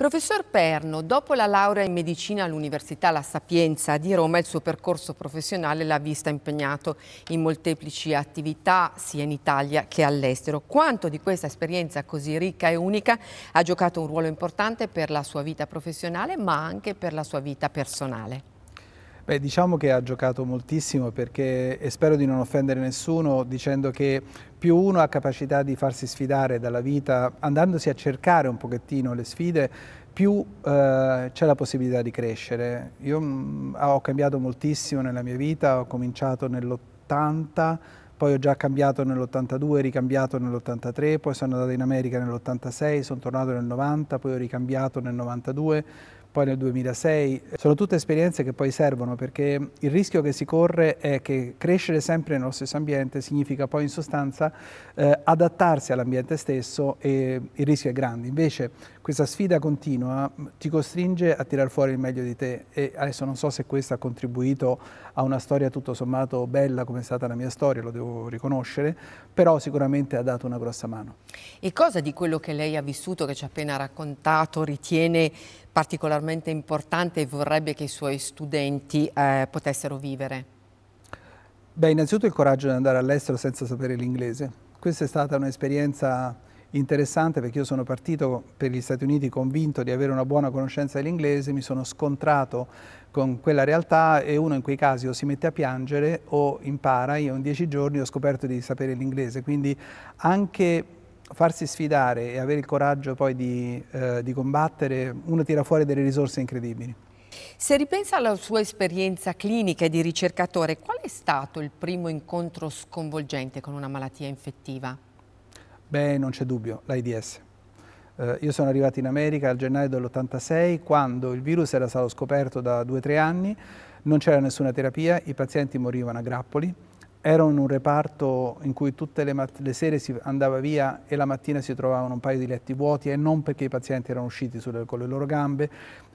Professor Perno, dopo la laurea in medicina all'Università La Sapienza di Roma, il suo percorso professionale l'ha vista impegnato in molteplici attività sia in Italia che all'estero. Quanto di questa esperienza così ricca e unica ha giocato un ruolo importante per la sua vita professionale ma anche per la sua vita personale? Beh, diciamo che ha giocato moltissimo perché, e spero di non offendere nessuno, dicendo che più uno ha capacità di farsi sfidare dalla vita, andandosi a cercare un pochettino le sfide, più eh, c'è la possibilità di crescere. Io mh, mm, ho cambiato moltissimo nella mia vita, ho cominciato nell'80, poi ho già cambiato nell'82, ricambiato nell'83, poi sono andato in America nell'86, sono tornato nel 90, poi ho ricambiato nel 92 poi nel 2006. Sono tutte esperienze che poi servono perché il rischio che si corre è che crescere sempre nello stesso ambiente significa poi in sostanza eh, adattarsi all'ambiente stesso e il rischio è grande. Invece questa sfida continua ti costringe a tirar fuori il meglio di te e adesso non so se questo ha contribuito a una storia tutto sommato bella come è stata la mia storia, lo devo riconoscere, però sicuramente ha dato una grossa mano. E cosa di quello che lei ha vissuto, che ci ha appena raccontato, ritiene particolarmente importante e vorrebbe che i suoi studenti eh, potessero vivere? Beh, innanzitutto il coraggio di andare all'estero senza sapere l'inglese. Questa è stata un'esperienza interessante perché io sono partito per gli Stati Uniti convinto di avere una buona conoscenza dell'inglese, mi sono scontrato con quella realtà e uno in quei casi o si mette a piangere o impara. Io in dieci giorni ho scoperto di sapere l'inglese, quindi anche farsi sfidare e avere il coraggio poi di, eh, di combattere, uno tira fuori delle risorse incredibili. Se ripensa alla sua esperienza clinica e di ricercatore, qual è stato il primo incontro sconvolgente con una malattia infettiva? Beh, non c'è dubbio, l'AIDS. Eh, io sono arrivato in America al gennaio dell'86 quando il virus era stato scoperto da 2-3 anni, non c'era nessuna terapia, i pazienti morivano a grappoli, era un reparto in cui tutte le, le, sere si andava via e la mattina si trovavano un paio di letti vuoti e non perché i pazienti erano usciti sulle, con le loro gambe.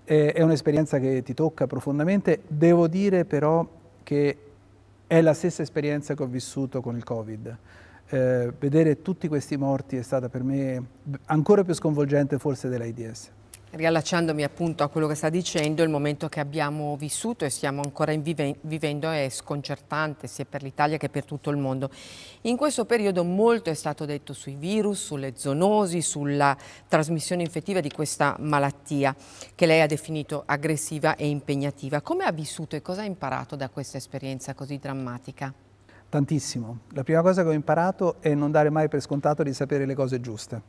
E, è un'esperienza che ti tocca profondamente. Devo dire però che è la stessa esperienza che ho vissuto con il Covid eh, vedere tutti questi morti è stata per me ancora più sconvolgente forse dell'AIDS. Riallacciandomi appunto a quello che sta dicendo, il momento che abbiamo vissuto e stiamo ancora vivendo è sconcertante sia per l'Italia che per tutto il mondo. In questo periodo molto è stato detto sui virus, sulle zoonosi, sulla trasmissione infettiva di questa malattia che lei ha definito aggressiva e impegnativa. Come ha vissuto e cosa ha imparato da questa esperienza così drammatica? Tantissimo. La prima cosa che ho imparato è non dare mai per scontato di sapere le cose giuste,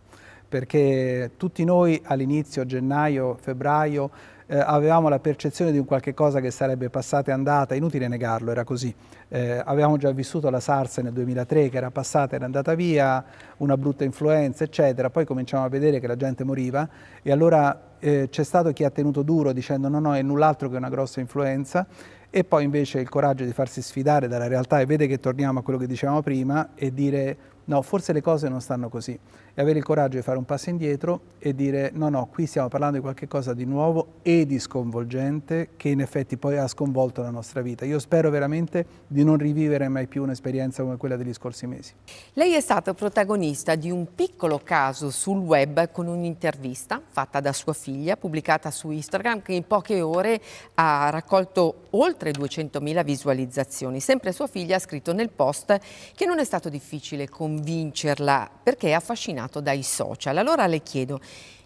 perché tutti noi all'inizio, gennaio, febbraio, eh, avevamo la percezione di un qualche cosa che sarebbe passata e andata, inutile negarlo, era così. Eh, avevamo già vissuto la SARS nel 2003 che era passata, era andata via, una brutta influenza, eccetera, poi cominciamo a vedere che la gente moriva e allora eh, c'è stato chi ha tenuto duro dicendo no, no, è null'altro che una grossa influenza e poi invece il coraggio di farsi sfidare dalla realtà e vede che torniamo a quello che dicevamo prima e dire no, forse le cose non stanno così. E avere il coraggio di fare un passo indietro e dire no, no, qui stiamo parlando di qualcosa di nuovo e di sconvolgente che in effetti poi ha sconvolto la nostra vita. Io spero veramente di non rivivere mai più un'esperienza come quella degli scorsi mesi. Lei è stato protagonista di un piccolo caso sul web con un'intervista fatta da sua figlia, pubblicata su Instagram, che in poche ore ha raccolto oltre 200.000 visualizzazioni. Sempre sua figlia ha scritto nel post che non è stato difficile convincere convincerla perché è affascinato dai social. Allora le chiedo,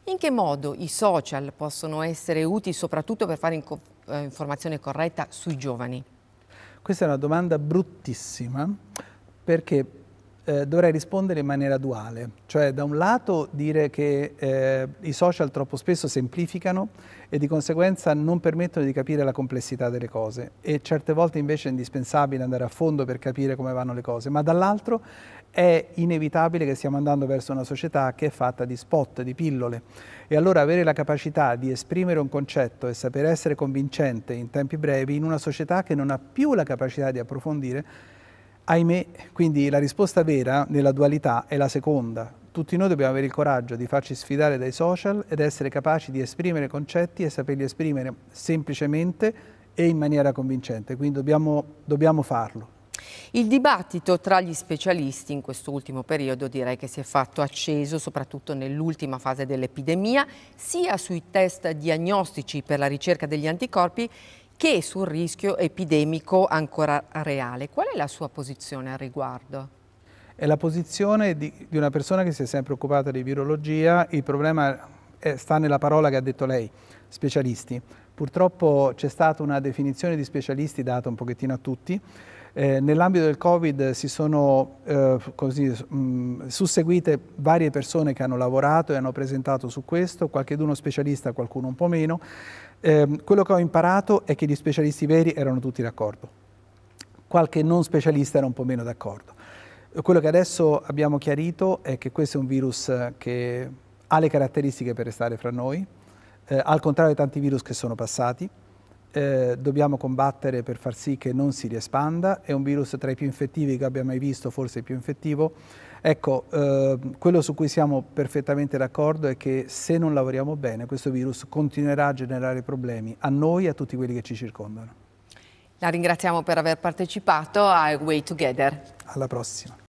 in che modo i social possono essere utili soprattutto per fare eh, informazione corretta sui giovani? Questa è una domanda bruttissima perché eh, dovrei rispondere in maniera duale, cioè da un lato dire che eh, i social troppo spesso semplificano e di conseguenza non permettono di capire la complessità delle cose e certe volte invece è indispensabile andare a fondo per capire come vanno le cose, ma dall'altro è inevitabile che stiamo andando verso una società che è fatta di spot, di pillole e allora avere la capacità di esprimere un concetto e saper essere convincente in tempi brevi in una società che non ha più la capacità di approfondire Ahimè, quindi la risposta vera nella dualità è la seconda. Tutti noi dobbiamo avere il coraggio di farci sfidare dai social ed essere capaci di esprimere concetti e saperli esprimere semplicemente e in maniera convincente, quindi dobbiamo, dobbiamo farlo. Il dibattito tra gli specialisti in questo ultimo periodo direi che si è fatto acceso, soprattutto nell'ultima fase dell'epidemia, sia sui test diagnostici per la ricerca degli anticorpi, che sul rischio epidemico ancora reale. Qual è la sua posizione al riguardo? È la posizione di, di una persona che si è sempre occupata di virologia, il problema è, sta nella parola che ha detto lei, specialisti. Purtroppo c'è stata una definizione di specialisti data un pochettino a tutti, eh, Nell'ambito del Covid si sono eh, così, mh, mm, susseguite varie persone che hanno lavorato e hanno presentato su questo, qualcuno specialista, qualcuno un po' meno. Eh, quello che ho imparato è che gli specialisti veri erano tutti d'accordo, qualche non specialista era un po' meno d'accordo. Quello che adesso abbiamo chiarito è che questo è un virus eh, che ha le caratteristiche per restare fra noi, eh, al contrario di tanti virus che sono passati, eh, dobbiamo combattere per far sì che non si riespanda, è un virus tra i più infettivi che abbia mai visto, forse il più infettivo, Ecco, eh, quello su cui siamo perfettamente d'accordo è che se non lavoriamo bene questo virus continuerà a generare problemi a noi e a tutti quelli che ci circondano. La ringraziamo per aver partecipato a Way Together. Alla prossima.